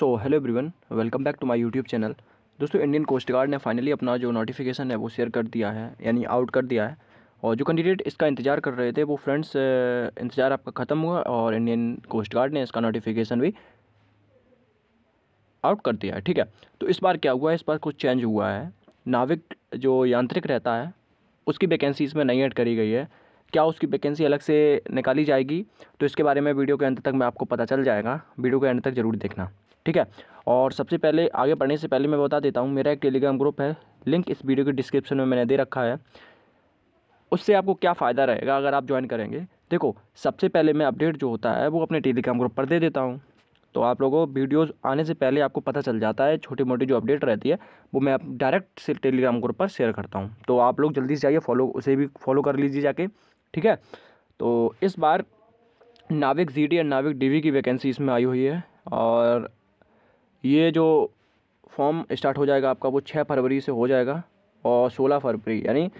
so hello everyone welcome back to my YouTube channel दोस्तों Indian coast guard ने finally अपना जो notification है वो शेयर कर दिया है यानी आउट कर दिया है और जो कैंडिडेट इसका इंतजार कर रहे थे वो फ्रेंड्स इंतज़ार आपका ख़त्म हुआ और इंडियन कोस्ट गार्ड ने इसका नोटिफिकेशन भी आउट कर दिया है ठीक है तो इस बार क्या हुआ है इस बार कुछ चेंज हुआ है नाविक जो यांत्रिक रहता है उसकी वैकेंसी इसमें नहीं ऐड करी गई है क्या उसकी वैकेंसी अलग से निकाली जाएगी तो इसके बारे में वीडियो के अंत तक मैं आपको पता चल जाएगा वीडियो के अंत तक ज़रूर देखना ठीक है और सबसे पहले आगे बढ़ने से पहले मैं बता देता हूँ मेरा एक टेलीग्राम ग्रुप है लिंक इस वीडियो के डिस्क्रिप्शन में मैंने दे रखा है उससे आपको क्या फ़ायदा रहेगा अगर आप ज्वाइन करेंगे देखो सबसे पहले मैं अपडेट जो होता है वो अपने टेलीग्राम ग्रुप पर दे देता हूँ तो आप लोगों वीडियोस आने से पहले आपको पता चल जाता है छोटी मोटी जो अपडेट रहती है वो मैं आप डायरेक्ट से टेलीग्राम ग्रुप पर शेयर करता हूँ तो आप लोग जल्दी से जाइए फॉलो उसे भी फॉलो कर लीजिए जाके ठीक है तो इस बार Navik G D and Navik D की वैकेंसी इसमें आई हुई है और ये जो फॉर्म स्टार्ट हो जाएगा आपका वो छः फरवरी से हो जाएगा और सोलह फरवरी यानी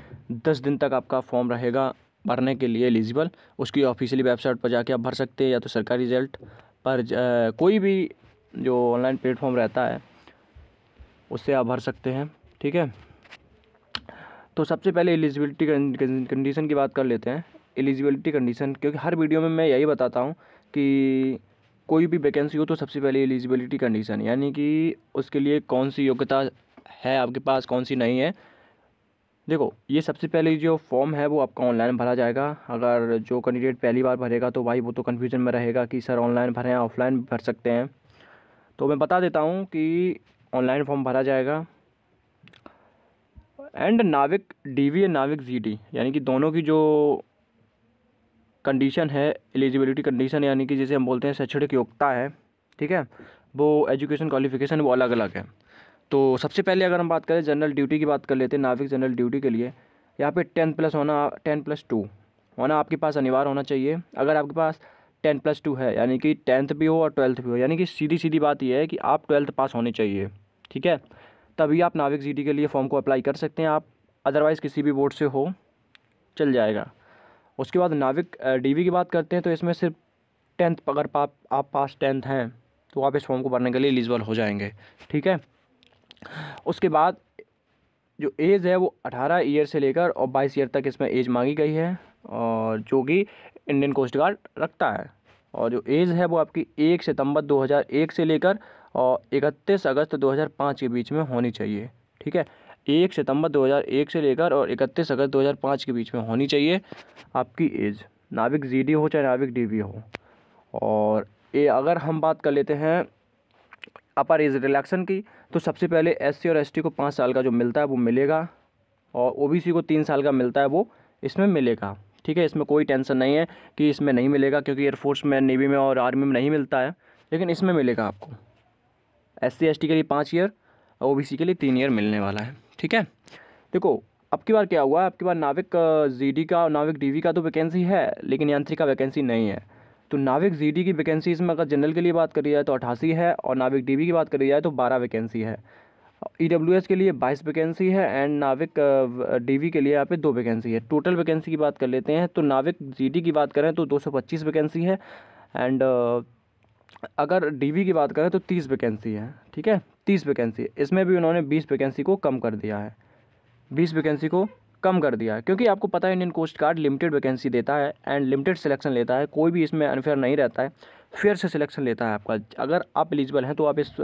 दस दिन तक आपका फॉर्म रहेगा भरने के लिए एलिजिबल उसकी ऑफिशियली वेबसाइट पर जाके आप भर सकते हैं या तो सरकारी रिजल्ट पर कोई भी जो ऑनलाइन प्लेटफॉर्म रहता है उससे आप भर सकते हैं ठीक है तो सबसे पहले एलिजिबिलिटी कंडीशन की बात कर लेते हैं एलिजिबिलिटी कंडीशन क्योंकि हर वीडियो में मैं यही बताता हूँ कि कोई भी वैकेंसी हो तो सबसे पहले एलिजिबिलिटी कंडीशन यानी कि उसके लिए कौन सी योग्यता है आपके पास कौन सी नहीं है देखो ये सबसे पहले जो फॉर्म है वो आपका ऑनलाइन भरा जाएगा अगर जो कैंडिडेट पहली बार भरेगा तो भाई वो तो कन्फ्यूजन में रहेगा कि सर ऑनलाइन भरें ऑफलाइन भर सकते हैं तो मैं बता देता हूँ कि ऑनलाइन फॉर्म भरा जाएगा and Navik D we and नाविक जी डी यानी कि दोनों की जो कंडीशन है एलिजिबिलिटी कंडीशन यानी कि जिसे हम बोलते हैं शैक्षणिक योग्यता है ठीक है वो एजुकेशन क्वालिफिकेशन वो अलग अलग है तो सबसे पहले अगर हम बात करें जनरल ड्यूटी की बात कर लेते हैं नाविक जनरल ड्यूटी के लिए यहाँ पे टेन प्लस होना टेन प्लस टू होना आपके पास अनिवार्य होना चाहिए अगर आपके पास टेन प्लस टू है यानी कि टेंथ भी हो और ट्वेल्थ भी हो यानी कि सीधी सीधी बात यह है कि आप ट्वेल्थ पास होने चाहिए ठीक है तभी आप नाविक जी के लिए फॉर्म को अप्लाई कर सकते हैं आप अदरवाइज़ किसी भी बोर्ड से हो चल जाएगा उसके बाद नाविक डीवी की बात करते हैं तो इसमें सिर्फ टेंथ अगर आप आप पास टेंथ हैं तो आप इस फॉर्म को भरने के लिए एलिजिबल हो जाएंगे ठीक है उसके बाद जो एज है वो 18 ईयर से लेकर और 22 ईयर तक इसमें एज मांगी गई है और जो कि इंडियन कोस्ट गार्ड रखता है और जो एज है वो आपकी एक सितंबर 2001 से लेकर और इकतीस अगस्त 2005 के बीच में होनी चाहिए ठीक है एक सितंबर 2001 से लेकर और इकतीस अगस्त 2005 के बीच में होनी चाहिए आपकी एज नाविक जी हो चाहे नाविक डी हो और ए अगर हम बात कर लेते हैं अपर एज रिलेक्शन की तो सबसे पहले एस और एस को पाँच साल का जो मिलता है वो मिलेगा और ओ को तीन साल का मिलता है वो इसमें मिलेगा ठीक है इसमें कोई टेंशन नहीं है कि इसमें नहीं मिलेगा क्योंकि एयरफोर्स में नेवी में और आर्मी में नहीं मिलता है लेकिन इसमें मिलेगा आपको एस सी के लिए पाँच ईयर ओ के लिए तीन ईयर मिलने वाला है ठीक है देखो अब की बार क्या हुआ अब की बार नाविक जीडी का और नाविक डीवी का तो वैकेंसी है लेकिन यांत्रिक का वैकेंसी नहीं है तो नाविक जीडी की वैकेंसी इसमें अगर जनरल के लिए बात करी जाए तो अठासी है और नाविक डीवी की बात करी जाए तो बारह वैकेंसी है ई e के लिए बाईस वैकेंसी है एंड नाविक डी के लिए यहाँ पे दो वैकेंसी है टोटल वैकेंसी की बात कर लेते हैं तो नाविक जी की बात करें तो दो वैकेंसी है एंड अगर डीवी की बात करें तो तीस वैकेंसी है ठीक है तीस वैकेंसी इसमें भी उन्होंने बीस वैकेंसी को कम कर दिया है बीस वैकेंसी को कम कर दिया है क्योंकि आपको पता है Indian coast guard limited vacancy देता है एंड लिमिटेड सिलेक्शन लेता है कोई भी इसमें अनफेयर नहीं रहता है फेयर से सिलेक्शन लेता है आपका अगर आप एलिजिबल हैं तो आप इस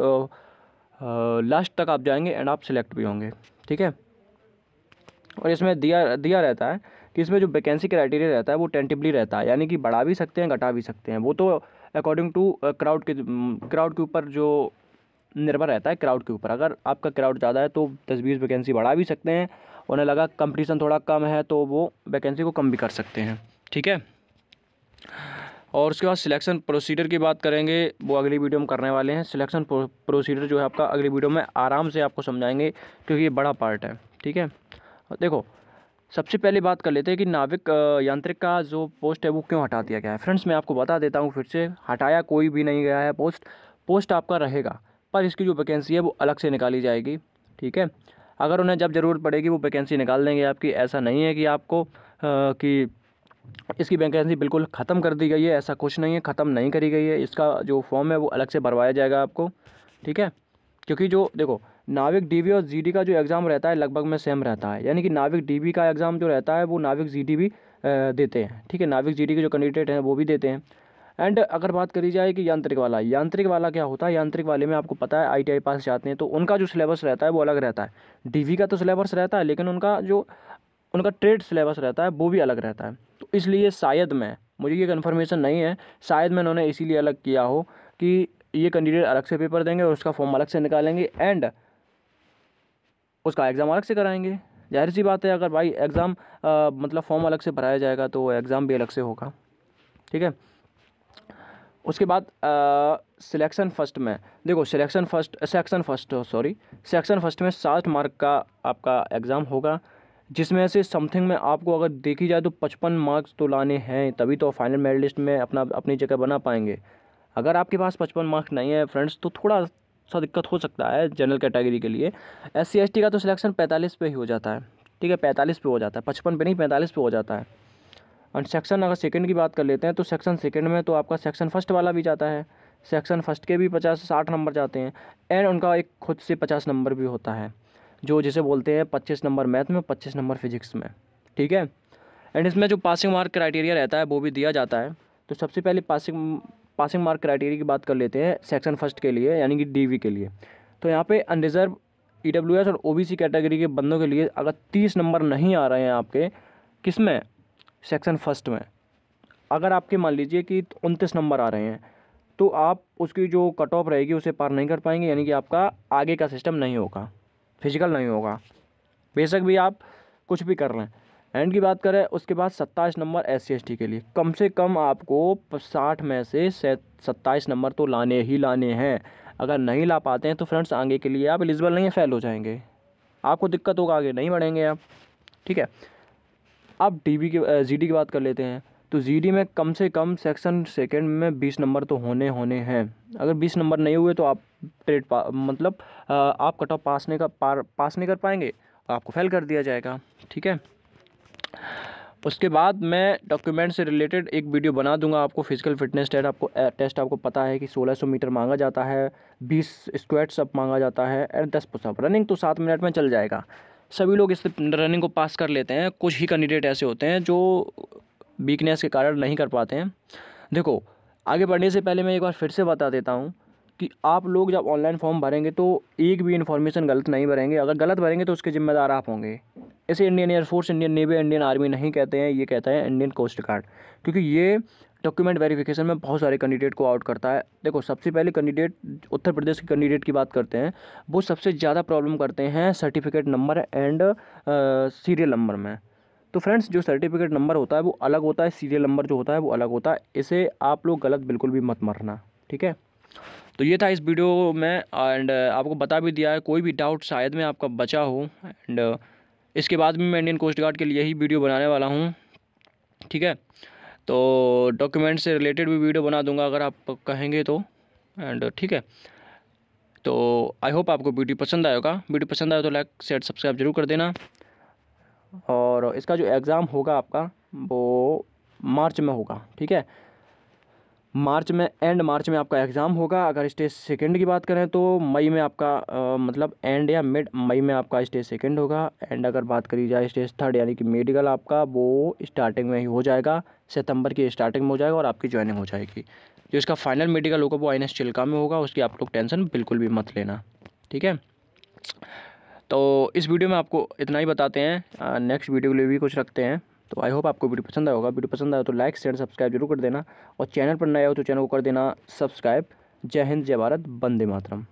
लास्ट तक आप जाएंगे एंड आप सिलेक्ट भी होंगे ठीक है और इसमें दिया दिया रहता है कि इसमें जो वैकेंसी क्राइटेरिया रहता है वो टेंटिवली रहता है यानी कि बढ़ा भी सकते हैं घटा भी सकते हैं वो तो अकॉर्डिंग टू क्राउड के क्राउड mm, के ऊपर जो निर्भर रहता है क्राउड के ऊपर अगर आपका क्राउड ज़्यादा है तो दस बीस वैकेंसी बढ़ा भी सकते हैं उन्हें लगा कंपटीशन थोड़ा कम है तो वो वैकेंसी को कम भी कर सकते हैं ठीक है और उसके बाद सिलेक्शन प्रोसीडर की बात करेंगे वो अगली वीडियो में करने वाले हैं सिलेक्शन प्रोसीडर जो है आपका अगली वीडियो में आराम से आपको समझाएंगे क्योंकि ये बड़ा पार्ट है ठीक है देखो सबसे पहले बात कर लेते हैं कि नाविक यांत्रिक का जो पोस्ट है वो क्यों हटा दिया गया है फ्रेंड्स मैं आपको बता देता हूँ फिर से हटाया कोई भी नहीं गया है पोस्ट पोस्ट आपका रहेगा पर इसकी जो वैकेंसी है वो अलग से निकाली जाएगी ठीक है अगर उन्हें जब ज़रूरत पड़ेगी वो वैकेंसी निकाल देंगे आपकी ऐसा नहीं है कि आपको आ, कि इसकी वैकेंसी बिल्कुल ख़त्म कर दी गई है ऐसा कुछ नहीं है ख़त्म नहीं करी गई है इसका जो फॉर्म है वो अलग से भरवाया जाएगा आपको ठीक है क्योंकि जो देखो नाविक डीबी और जीडी का जो एग्ज़ाम रहता है लगभग में सेम रहता है यानी कि नाविक डीबी का एग्ज़ाम जो रहता है वो नाविक जीडी भी देते हैं ठीक है नाविक जीडी के जो कैंडिडेट हैं वो भी देते हैं एंड अगर बात करी जाए कि यांत्रिक वाला यांत्रिक वाला क्या होता है यांत्रिक वाले में आपको पता है आई पास जाते हैं तो उनका जो सिलेबस रहता है वो अलग रहता है डी का तो सिलेबस रहता है लेकिन उनका जो उनका ट्रेड सिलेबस रहता है वो भी अलग रहता है तो इसलिए शायद मैं मुझे ये कन्फर्मेशन नहीं है शायद मैं उन्होंने इसीलिए अलग किया हो कि ये कैंडिडेट अलग से पेपर देंगे और उसका फॉर्म अलग से निकालेंगे एंड उसका एग्ज़ाम अलग से कराएंगे जाहिर सी बात है अगर भाई एग्ज़ाम मतलब फॉर्म अलग से भराया जाएगा तो एग्ज़ाम भी अलग से होगा ठीक है उसके बाद सिलेक्शन फर्स्ट में देखो selection first section first sorry section first में साठ मार्क का आपका एग्ज़ाम होगा जिसमें से समथिंग में आपको अगर देखी जाए तो पचपन मार्क्स तो लाने हैं तभी तो फाइनल मेडलिस्ट में अपना अपनी जगह बना पाएंगे अगर आपके पास पचपन मार्क्स नहीं है फ्रेंड्स तो थोड़ा सा दिक्कत हो सकता है जनरल कैटेगरी के लिए एस सी का तो सिलेक्शन पैंतालीस पे ही हो जाता है ठीक है पैंतालीस पे हो जाता है पचपन पे नहीं पैंतालीस पे हो जाता है एंड सेक्शन अगर सेकंड की बात कर लेते हैं तो सेक्शन सेकंड में तो आपका सेक्शन फर्स्ट वाला भी जाता है सेक्शन फर्स्ट के भी पचास साठ नंबर जाते हैं एंड उनका एक खुद से पचास नंबर भी होता है जो जिसे बोलते हैं पच्चीस नंबर मैथ में पच्चीस नंबर फिजिक्स में ठीक है एंड इसमें जो पासिंग मार्क क्राइटेरिया रहता है वो भी दिया जाता है तो सबसे पहले पासिंग पासिंग मार्क क्राइटेरिया की बात कर लेते हैं सेक्शन फर्स्ट के लिए यानी कि डीवी के लिए तो यहाँ पे अनरिजर्व ई डब्ल्यू एस और ओ बी सी कैटेगरी के बंदों के लिए अगर तीस नंबर नहीं आ रहे हैं आपके किस में सेक्शन फर्स्ट में अगर आपके मान लीजिए कि उनतीस नंबर आ रहे हैं तो आप उसकी जो कट ऑफ रहेगी उसे पार नहीं कर पाएंगे यानी कि आपका आगे का सिस्टम नहीं होगा फिजिकल नहीं होगा बेशक भी आप कुछ भी कर रहे हैं एंड की बात करें उसके बाद सत्ताईस नंबर एस सी के लिए कम से कम आपको साठ में से सत्ताईस नंबर तो लाने ही लाने हैं अगर नहीं ला पाते हैं तो फ्रेंड्स आगे के लिए आप एलिजिबल नहीं फेल हो जाएंगे आपको दिक्कत होगा आगे नहीं बढ़ेंगे आप ठीक है अब डी के जी की बात कर लेते हैं तो जी में कम से कम सेक्शन सेकेंड में बीस नंबर तो होने होने हैं अगर बीस नंबर नहीं हुए तो आप ट्रेड मतलब आप कट ऑफ पास नहीं कर पा, पास नहीं कर पाएंगे आपको फेल कर दिया जाएगा ठीक है उसके बाद मैं डॉक्यूमेंट से रिलेटेड एक वीडियो बना दूंगा आपको फिजिकल फिटनेस टेस्ट आपको टेस्ट आपको पता है कि 1600 मीटर मांगा जाता है 20 स्क्वाट्स अप मांगा जाता है एंड 10 पुशअप रनिंग तो सात मिनट में चल जाएगा सभी लोग इस रनिंग को पास कर लेते हैं कुछ ही कैंडिडेट ऐसे होते हैं जो वीकनेस के कारण नहीं कर पाते हैं देखो आगे बढ़ने से पहले मैं एक बार फिर से बता देता हूँ कि आप लोग जब ऑनलाइन फॉर्म भरेंगे तो एक भी इन्फॉर्मेशन गलत नहीं भरेंगे अगर गलत भरेंगे तो उसके ज़िम्मेदार आप होंगे ऐसे Indian air force Indian navy Indian army नहीं कहते हैं ये कहते हैं इंडियन कोस्ट गार्ड क्योंकि ये डॉक्यूमेंट वेरिफिकेशन में बहुत सारे कैंडिडेट को आउट करता है देखो सबसे पहले कैंडिडेट उत्तर प्रदेश के कैंडिडेट की बात करते हैं वो सबसे ज़्यादा प्रॉब्लम करते हैं certificate number and serial number में तो फ्रेंड्स जो सर्टिफिकेट नंबर होता है वो अलग होता है सीरियल नंबर जो होता है वो अलग होता है इसे आप लोग गलत बिल्कुल भी मत मरना ठीक है तो ये था इस वीडियो में एंड uh, आपको बता भी दिया है कोई भी डाउट शायद में आपका बचा हो एंड uh, इसके बाद भी मैं इंडियन कोस्ट गार्ड के लिए ही वीडियो बनाने वाला हूँ ठीक है तो डॉक्यूमेंट से रिलेटेड भी वीडियो बना दूंगा अगर आप कहेंगे तो एंड uh, ठीक है तो आई होप आपको वीडियो पसंद आएगा वीडियो पसंद आए तो लाइक शेयर सब्सक्राइब जरूर कर देना और इसका जो एग्ज़ाम होगा आपका वो मार्च में होगा ठीक है मार्च में एंड मार्च में आपका एग्ज़ाम होगा अगर स्टेज सेकेंड की बात करें तो मई में आपका आ, मतलब एंड या मिड मई में आपका स्टेज सेकेंड होगा एंड अगर बात करी जाए स्टेज थर्ड यानी कि मेडिकल आपका वो स्टार्टिंग में ही हो जाएगा सितंबर की स्टार्टिंग में हो जाएगा और आपकी ज्वाइनिंग हो जाएगी जो इसका फाइनल मेडिकल होगा वो आई एन चिल्का में होगा उसकी आप लोग टेंशन बिल्कुल भी मत लेना ठीक है तो इस वीडियो में आपको इतना ही बताते हैं नेक्स्ट वीडियो के लिए भी कुछ रखते हैं तो आई होप आपको वीडियो पसंद आया होगा वीडियो पसंद आया तो लाइक शेयर सब्सक्राइब जरूर कर देना और चैनल पर नया हो तो चैनल को कर देना सब्सक्राइब जय हिंद जय भारत बंदे मातरम